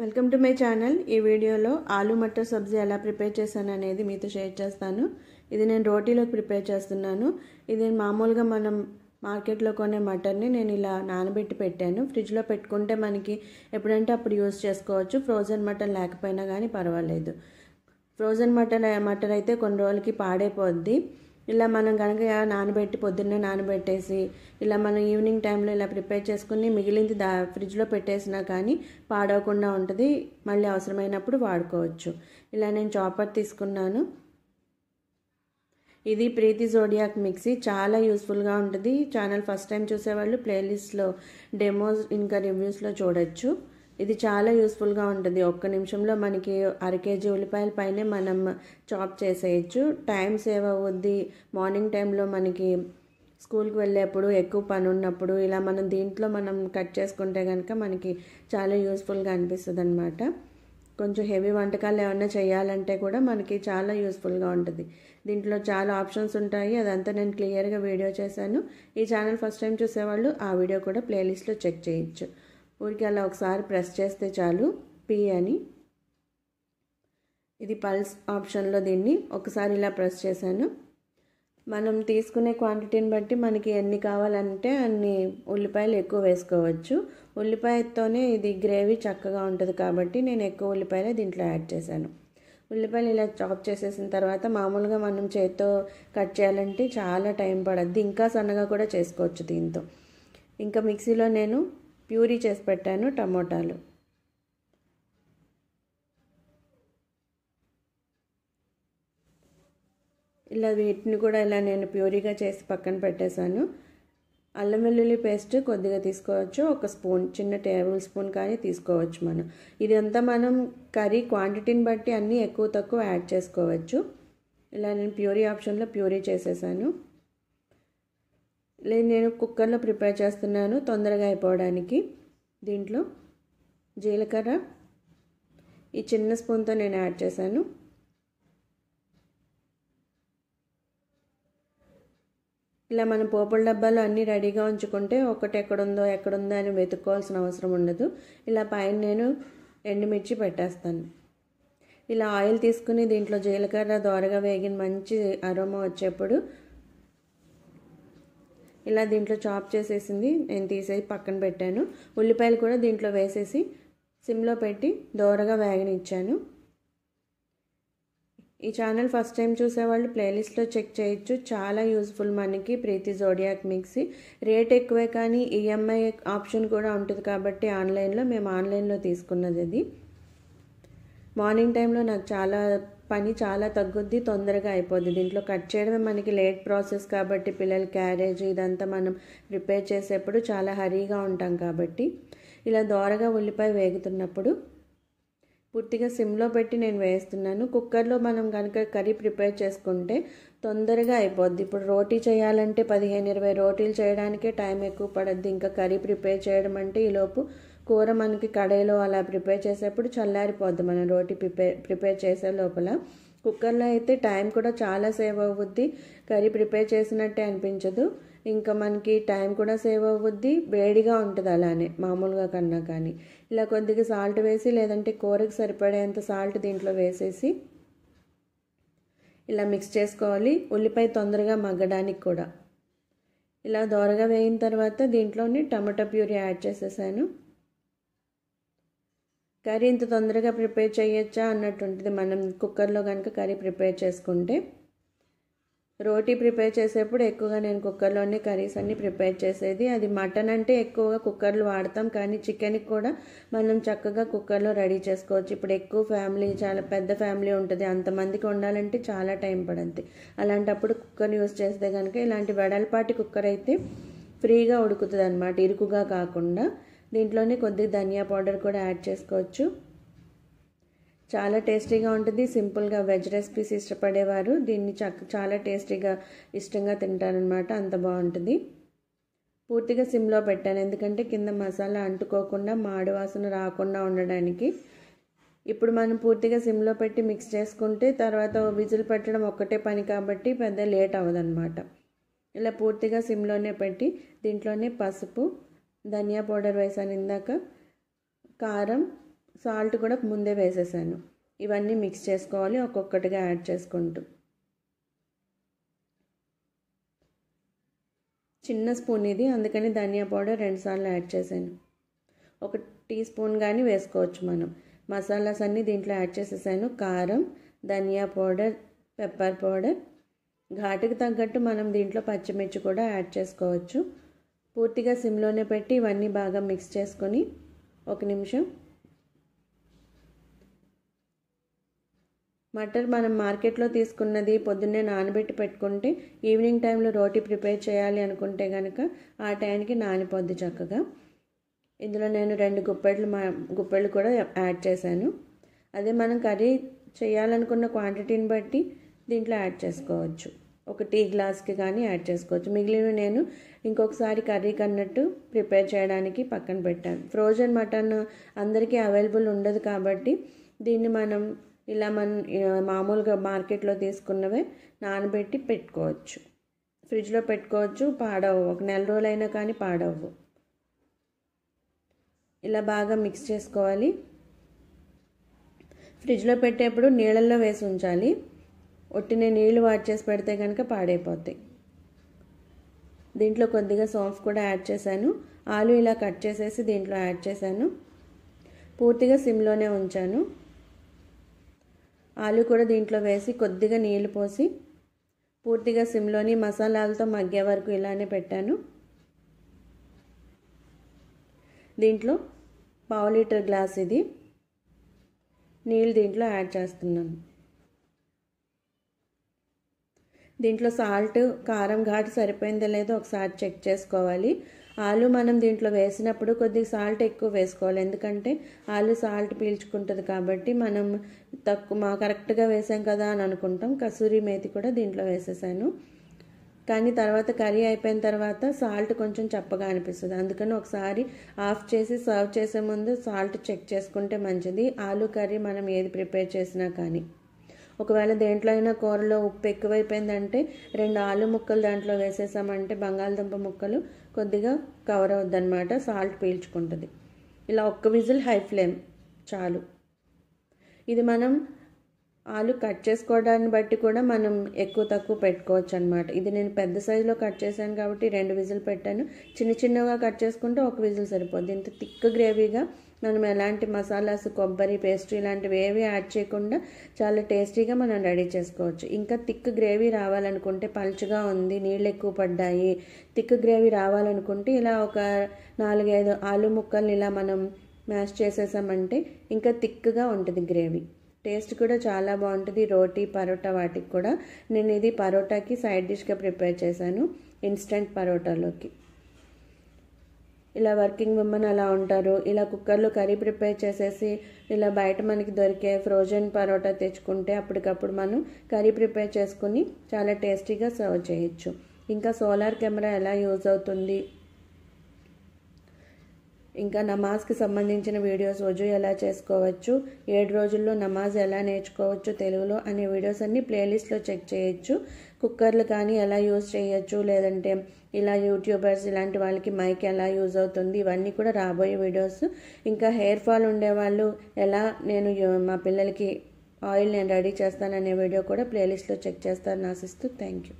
welcome to my channel ఈ వీడియోలో ఆలు మటర్ సబ్జీ ఎలా ప్రిపేర్ చేశాను అనేది మీతో షేర్ చేస్తాను ఇది నేను రోటీలోకి ప్రిపేర్ చేస్తున్నాను ఇది మామూలుగా మనం మార్కెట్లో కొనే మటన్ని నేను ఇలా నానబెట్టి పెట్టాను ఫ్రిడ్జ్లో పెట్టుకుంటే మనకి ఎప్పుడంటే అప్పుడు యూస్ చేసుకోవచ్చు ఫ్రోజన్ మటన్ లేకపోయినా కానీ పర్వాలేదు ఫ్రోజన్ మటన్ మటన్ అయితే కొన్ని రోజులకి పాడైపోద్ది ఇలా మనం కనుక నానబెట్టి పొద్దున్నే నానబెట్టేసి ఇలా మనం ఈవినింగ్ టైంలో ఇలా ప్రిపేర్ చేసుకుని మిగిలింది దా ఫ్రిడ్జ్లో పెట్టేసినా కానీ పాడవకుండా ఉంటుంది మళ్ళీ అవసరమైనప్పుడు వాడుకోవచ్చు ఇలా నేను చాపర్ తీసుకున్నాను ఇది ప్రీతి జోడియాక్ మిక్సీ చాలా యూస్ఫుల్గా ఉంటుంది ఛానల్ ఫస్ట్ టైం చూసేవాళ్ళు ప్లేలిస్ట్లో డెమోస్ ఇంకా రివ్యూస్లో చూడొచ్చు ఇది చాలా యూస్ఫుల్గా ఉంటుంది ఒక్క నిమిషంలో మనకి అర కేజీ ఉల్లిపాయల పైనే మనం చాప్ చేసేయచ్చు టైం సేవ్ అవుద్ది మార్నింగ్ టైంలో మనకి స్కూల్కి వెళ్ళేప్పుడు ఎక్కువ పని ఉన్నప్పుడు ఇలా మనం దీంట్లో మనం కట్ చేసుకుంటే కనుక మనకి చాలా యూస్ఫుల్గా అనిపిస్తుంది అనమాట కొంచెం హెవీ వంటకాలు ఏమైనా చేయాలంటే కూడా మనకి చాలా యూస్ఫుల్గా ఉంటుంది దీంట్లో చాలా ఆప్షన్స్ ఉంటాయి అదంతా నేను క్లియర్గా వీడియో చేశాను ఈ ఛానల్ ఫస్ట్ టైం చూసేవాళ్ళు ఆ వీడియో కూడా ప్లేలిస్ట్లో చెక్ చేయొచ్చు ఊరికి అలా ఒకసారి ప్రెస్ చేస్తే చాలు పీ అని ఇది పల్స్ ఆప్షన్లో దీన్ని ఒకసారి ఇలా ప్రెస్ చేశాను మనం తీసుకునే క్వాంటిటీని బట్టి మనకి ఎన్ని కావాలంటే అన్ని ఉల్లిపాయలు ఎక్కువ వేసుకోవచ్చు ఉల్లిపాయతోనే ఇది గ్రేవీ చక్కగా ఉంటుంది కాబట్టి నేను ఎక్కువ ఉల్లిపాయలే దీంట్లో యాడ్ చేశాను ఉల్లిపాయలు ఇలా చాప్ చేసేసిన తర్వాత మామూలుగా మనం చేత్తో కట్ చేయాలంటే చాలా టైం పడద్ది ఇంకా సన్నగా కూడా చేసుకోవచ్చు దీంతో ఇంకా మిక్సీలో నేను ప్యూరీ చేసి పెట్టాను టమోటాలు ఇలా వీటిని కూడా ఇలా నేను ప్యూరీగా చేసి పక్కన పెట్టేశాను అల్లం వెల్లుల్లి పేస్ట్ కొద్దిగా తీసుకోవచ్చు ఒక స్పూన్ చిన్న టేబుల్ స్పూన్ కానీ తీసుకోవచ్చు మనం ఇదంతా మనం కర్రీ క్వాంటిటీని బట్టి అన్నీ ఎక్కువ తక్కువ యాడ్ చేసుకోవచ్చు ఇలా నేను ప్యూరీ ఆప్షన్లో ప్యూరీ చేసేసాను నేను కుక్కర్లో ప్రిపేర్ చేస్తున్నాను తొందరగా అయిపోవడానికి దీంట్లో జీలకర్ర ఈ చిన్న స్పూన్తో నేను యాడ్ చేశాను ఇలా మనం పోపుల డబ్బాలు అన్నీ రెడీగా ఉంచుకుంటే ఒకటి ఎక్కడుందో ఎక్కడుందో అని వెతుక్కోవాల్సిన అవసరం ఉండదు ఇలా పైన నేను ఎండుమిర్చి పెట్టేస్తాను ఇలా ఆయిల్ తీసుకుని దీంట్లో జీలకర్ర దోరగా వేగిన మంచి అరోమా వచ్చేప్పుడు ఇలా దీంట్లో చాప్ చేసేసింది నేను తీసేసి పక్కన పెట్టాను ఉల్లిపాయలు కూడా దీంట్లో వేసేసి సిమ్లో పెట్టి దోరగా వేగనిచ్చాను ఈ ఛానల్ ఫస్ట్ టైం చూసేవాళ్ళు ప్లేలిస్ట్లో చెక్ చేయొచ్చు చాలా యూస్ఫుల్ మనకి ప్రీతి జోడియాక్ మిక్సీ రేట్ ఎక్కువే కానీ ఈఎంఐ ఆప్షన్ కూడా ఉంటుంది కాబట్టి ఆన్లైన్లో మేము ఆన్లైన్లో తీసుకున్నది అది మార్నింగ్ టైంలో నాకు చాలా పని చాలా తగ్గుద్ది తొందరగా అయిపోద్ది దీంట్లో కట్ చేయడమే మనకి లేట్ ప్రాసెస్ కాబట్టి పిల్లల క్యారేజ్ ఇదంతా మనం ప్రిపేర్ చేసేప్పుడు చాలా హరీగా ఉంటాం కాబట్టి ఇలా దోరగా ఉల్లిపాయ వేగుతున్నప్పుడు పూర్తిగా సిమ్లో పెట్టి నేను వేస్తున్నాను కుక్కర్లో మనం కనుక కర్రీ ప్రిపేర్ చేసుకుంటే తొందరగా అయిపోద్ది ఇప్పుడు రోటీ చేయాలంటే పదిహేను ఇరవై రోటీలు చేయడానికే టైం ఎక్కువ పడద్ది ఇంకా కర్రీ ప్రిపేర్ చేయడం అంటే ఈలోపు కూర మనకి కడాయిలో అలా ప్రిపేర్ చేసేప్పుడు చల్లారిపోద్ది మనం రోటీ ప్రిపేర్ ప్రిపేర్ చేసే లోపల కుక్కర్లో అయితే టైం కూడా చాలా సేవ్ అవ్వుద్ది కర్రీ ప్రిపేర్ చేసినట్టే అనిపించదు ఇంకా మనకి టైం కూడా సేవ్ అవుద్ది వేడిగా ఉంటుంది అలానే మామూలుగా కన్నా కానీ ఇలా కొద్దిగా సాల్ట్ వేసి లేదంటే కూరకు సరిపడేంత సాల్ట్ దీంట్లో వేసేసి ఇలా మిక్స్ చేసుకోవాలి ఉల్లిపాయ తొందరగా మగ్గడానికి కూడా ఇలా దోరగా వేయిన తర్వాత దీంట్లోని టమాటా ప్యూరీ యాడ్ చేసేసాను కర్రీ ఇంత తొందరగా ప్రిపేర్ చేయొచ్చా అన్నట్టు ఉంటుంది మనం కుక్కర్లో కనుక కర్రీ ప్రిపేర్ చేసుకుంటే రోటీ ప్రిపేర్ చేసేప్పుడు ఎక్కువగా నేను కుక్కర్లోనే కర్రీస్ అన్ని ప్రిపేర్ చేసేది అది మటన్ అంటే ఎక్కువగా కుక్కర్లు వాడతాం కానీ చికెన్కి కూడా మనం చక్కగా కుక్కర్లో రెడీ చేసుకోవచ్చు ఇప్పుడు ఎక్కువ ఫ్యామిలీ చాలా పెద్ద ఫ్యామిలీ ఉంటుంది అంతమందికి వండాలంటే చాలా టైం పడుద్ది అలాంటప్పుడు కుక్కర్ యూస్ చేస్తే కనుక ఇలాంటి వెడల్పాటి కుక్కర్ అయితే ఫ్రీగా ఉడుకుతుంది అనమాట ఇరుకుగా కాకుండా దీంట్లోనే కొద్దిగా ధనియా పౌడర్ కూడా యాడ్ చేసుకోవచ్చు చాలా టేస్టీగా ఉంటుంది సింపుల్గా వెజ్ రెసిపీస్ ఇష్టపడేవారు దీన్ని చక్క చాలా టేస్టీగా ఇష్టంగా తింటారనమాట అంత బాగుంటుంది పూర్తిగా సిమ్లో పెట్టాను ఎందుకంటే కింద మసాలా అంటుకోకుండా మాడి వాసన రాకుండా ఉండడానికి ఇప్పుడు మనం పూర్తిగా సిమ్లో పెట్టి మిక్స్ చేసుకుంటే తర్వాత విజిల్ పెట్టడం ఒక్కటే పని కాబట్టి పెద్ద లేట్ అవ్వదు ఇలా పూర్తిగా సిమ్లోనే పెట్టి దీంట్లోనే పసుపు ధనియా పౌడర్ వేసాను ఇందాక కారం సాల్ట్ కూడా ముందే వేసేసాను ఇవన్నీ మిక్స్ చేసుకోవాలి ఒక్కొక్కటిగా యాడ్ చేసుకుంటూ చిన్న స్పూన్ ఇది అందుకని ధనియా పౌడర్ రెండుసార్లు యాడ్ చేశాను ఒక టీ స్పూన్ కానీ వేసుకోవచ్చు మనం మసాలాస్ అన్నీ దీంట్లో యాడ్ చేసేసాను కారం ధనియా పౌడర్ పెప్పర్ పౌడర్ ఘాటుకు తగ్గట్టు మనం దీంట్లో పచ్చిమిర్చి కూడా యాడ్ చేసుకోవచ్చు పూర్తిగా సిమ్లోనే పెట్టి ఇవన్నీ బాగా మిక్స్ చేసుకొని ఒక నిమిషం మటర్ మనం మార్కెట్లో తీసుకున్నది పొద్దున్నే నానబెట్టి పెట్టుకుంటే ఈవినింగ్ టైంలో రోటీ ప్రిపేర్ చేయాలి అనుకుంటే కనుక ఆ టైంకి నానిపోద్ది చక్కగా ఇందులో నేను రెండు గుప్పెళ్ళు మా గుప్పెళ్ళు కూడా యాడ్ చేశాను అదే మనం కర్రీ చేయాలనుకున్న క్వాంటిటీని బట్టి దీంట్లో యాడ్ చేసుకోవచ్చు ఒక టీ గ్లాస్కి కానీ యాడ్ చేసుకోవచ్చు మిగిలినవి నేను ఇంకొకసారి కర్రీకి అన్నట్టు ప్రిపేర్ చేయడానికి పక్కన పెట్టాను ఫ్రోజన్ మటన్ అందరికీ అవైలబుల్ ఉండదు కాబట్టి దీన్ని మనం ఇలా మనం మామూలుగా మార్కెట్లో తీసుకున్నవే నానబెట్టి పెట్టుకోవచ్చు ఫ్రిడ్జ్లో పెట్టుకోవచ్చు పాడవు ఒక నెల రోజులైనా కానీ పాడవు ఇలా బాగా మిక్స్ చేసుకోవాలి ఫ్రిడ్జ్లో పెట్టేప్పుడు నీళ్ళల్లో వేసి ఉంచాలి ఒట్టినే నీళ్ళు వాడ్ చేసి పెడితే కనుక పాడైపోతాయి దీంట్లో కొద్దిగా సోంఫ్ కూడా యాడ్ చేశాను ఆలు ఇలా కట్ చేసేసి దీంట్లో యాడ్ చేశాను పూర్తిగా సిమ్లోనే ఉంచాను ఆలు కూడా దీంట్లో వేసి కొద్దిగా నీళ్లు పోసి పూర్తిగా సిమ్లోని మసాలాలతో మగ్గే వరకు ఇలానే పెట్టాను దీంట్లో పావు లీటర్ గ్లాస్ ఇది నీళ్ళు దీంట్లో యాడ్ చేస్తున్నాను దీంట్లో సాల్ట్ కారం ఘాటు సరిపోయిందో లేదో ఒకసారి చెక్ చేసుకోవాలి ఆలు మనం దీంట్లో వేసినప్పుడు కొద్దిగా సాల్ట్ ఎక్కువ వేసుకోవాలి ఎందుకంటే ఆలు సాల్ట్ పీల్చుకుంటుంది కాబట్టి మనం తక్కువ మా కరెక్ట్గా వేసాం కదా అని అనుకుంటాం కసూరి మేతి కూడా దీంట్లో వేసేసాను కానీ తర్వాత కర్రీ అయిపోయిన తర్వాత సాల్ట్ కొంచెం చప్పగా అనిపిస్తుంది అందుకని ఒకసారి ఆఫ్ చేసి సర్వ్ చేసే ముందు సాల్ట్ చెక్ చేసుకుంటే మంచిది ఆలు కర్రీ మనం ఏది ప్రిపేర్ చేసినా కానీ ఒకవేళ దేంట్లో అయినా కూరలో ఉప్పు ఎక్కువైపోయిందంటే రెండు ఆలు ముక్కలు దాంట్లో వేసేసామంటే బంగాళదుంప ముక్కలు కొద్దిగా కవర్ అవుద్దనమాట సాల్ట్ పీల్చుకుంటుంది ఇలా ఒక్క విజిల్ హై ఫ్లేమ్ చాలు ఇది మనం ఆలు కట్ చేసుకోవడాన్ని బట్టి కూడా మనం ఎక్కువ తక్కువ పెట్టుకోవచ్చు అనమాట ఇది నేను పెద్ద సైజులో కట్ చేశాను కాబట్టి రెండు విజిల్ పెట్టాను చిన్న చిన్నగా కట్ చేసుకుంటే ఒక విజిల్ సరిపోద్ది ఇంత థిక్ గ్రేవీగా మనం ఎలాంటి మసాలాస్ కొబ్బరి పేస్ట్ ఇలాంటివి ఏవి యాడ్ చేయకుండా చాలా టేస్టీగా మనం రెడీ చేసుకోవచ్చు ఇంకా థిక్ గ్రేవీ రావాలనుకుంటే పలుచగా ఉంది నీళ్ళు ఎక్కువ పడ్డాయి థిక్ గ్రేవీ రావాలనుకుంటే ఇలా ఒక నాలుగైదు ఆలు ముక్కల్ని ఇలా మనం మ్యాష్ చేసేసామంటే ఇంకా థిక్గా ఉంటుంది గ్రేవీ టేస్ట్ కూడా చాలా బాగుంటుంది రోటీ పరోటా వాటికి కూడా నేను ఇది పరోటాకి సైడ్ డిష్గా ప్రిపేర్ చేశాను ఇన్స్టంట్ పరోటాలోకి ఇలా వర్కింగ్ ఉమెన్ అలా ఉంటారు ఇలా కుక్కర్లో కర్రీ ప్రిపేర్ చేసేసి ఇలా బయట మనకి దొరికే ఫ్రోజన్ పరోటా తెచ్చుకుంటే అప్పటికప్పుడు మనం కర్రీ ప్రిపేర్ చేసుకుని చాలా టేస్టీగా సర్వ్ చేయొచ్చు ఇంకా సోలార్ కెమెరా ఎలా యూజ్ అవుతుంది ఇంకా నమాజ్కి సంబంధించిన వీడియోస్ రోజు ఎలా చేసుకోవచ్చు ఏడు రోజుల్లో నమాజ్ ఎలా నేర్చుకోవచ్చు తెలుగులో అనే వీడియోస్ అన్నీ ప్లేలిస్ట్లో చెక్ చేయొచ్చు కుక్కర్లు కానీ ఎలా యూజ్ చేయొచ్చు లేదంటే ఇలా యూట్యూబర్స్ ఇలాంటి వాళ్ళకి మైక్ ఎలా యూజ్ అవుతుంది ఇవన్నీ కూడా రాబోయే వీడియోస్ ఇంకా హెయిర్ ఫాల్ ఉండేవాళ్ళు ఎలా నేను మా పిల్లలకి ఆయిల్ నేను రెడీ చేస్తాననే వీడియో కూడా ప్లేలిస్ట్లో చెక్ చేస్తారని ఆశిస్తూ థ్యాంక్ యూ